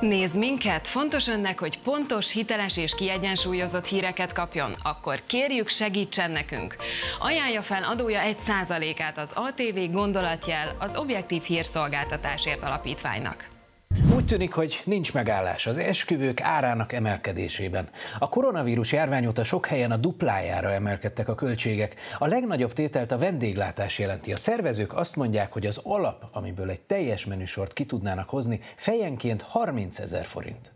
Nézd minket! Fontos önnek, hogy pontos, hiteles és kiegyensúlyozott híreket kapjon. Akkor kérjük, segítsen nekünk! Ajánlja fel adója 1%-át az ATV gondolatjel az Objektív Hírszolgáltatásért Alapítványnak. Úgy tűnik, hogy nincs megállás az esküvők árának emelkedésében. A koronavírus járvány óta sok helyen a duplájára emelkedtek a költségek. A legnagyobb tételt a vendéglátás jelenti. A szervezők azt mondják, hogy az alap, amiből egy teljes menüsort ki tudnának hozni, fejenként 30 ezer forint.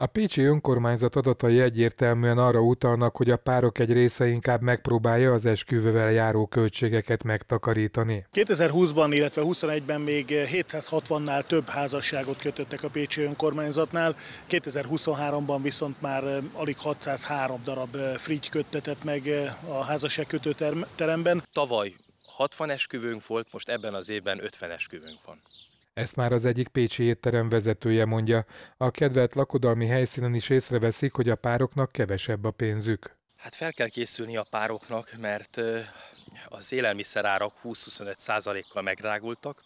A Pécsi önkormányzat adatai egyértelműen arra utalnak, hogy a párok egy része inkább megpróbálja az esküvővel járó költségeket megtakarítani. 2020-ban, illetve 21-ben még 760-nál több házasságot kötöttek a Pécsi önkormányzatnál, 2023-ban viszont már alig 603 darab frigy köttetett meg a házasságkötő teremben. Tavaly 60 esküvőnk volt, most ebben az évben 50 esküvőnk van. Ezt már az egyik pécsi étterem vezetője mondja. A kedvelt lakodalmi helyszínen is észreveszik, hogy a pároknak kevesebb a pénzük. Hát fel kell készülni a pároknak, mert az élelmiszerárak 20-25%-kal megrágultak.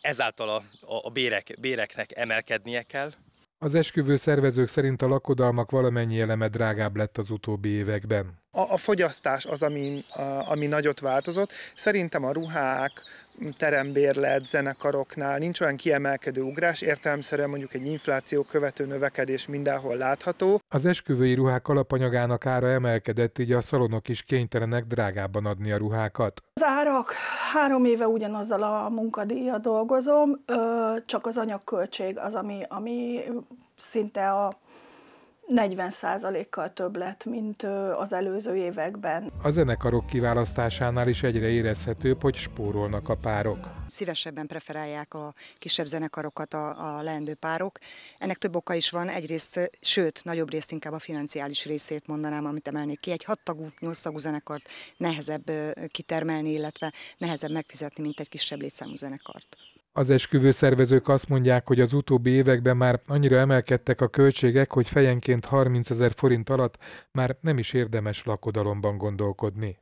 Ezáltal a, a, a bérek, béreknek emelkednie kell. Az esküvő szervezők szerint a lakodalmak valamennyi eleme drágább lett az utóbbi években a, a fogyasztás az, ami, a, ami nagyot változott. Szerintem a ruhák, terembérlet, zenekaroknál nincs olyan kiemelkedő ugrás, értelemszerűen mondjuk egy infláció követő növekedés mindenhol látható. Az esküvői ruhák alapanyagának ára emelkedett, így a szalonok is kénytelenek drágábban adni a ruhákat. Az árak. Három éve ugyanazzal a munkadíja dolgozom, csak az anyagköltség az, ami, ami szinte a 40%-kal több lett, mint az előző években. A zenekarok kiválasztásánál is egyre érezhetőbb, hogy spórolnak a párok. Szívesebben preferálják a kisebb zenekarokat a, a leendő párok. Ennek több oka is van, egyrészt, sőt, nagyobb részt inkább a financiális részét mondanám, amit emelnék ki. Egy hattagú, nyolctagú zenekart nehezebb kitermelni, illetve nehezebb megfizetni, mint egy kisebb létszámú zenekart. Az szervezők azt mondják, hogy az utóbbi években már annyira emelkedtek a költségek, hogy fejenként 30 ezer forint alatt már nem is érdemes lakodalomban gondolkodni.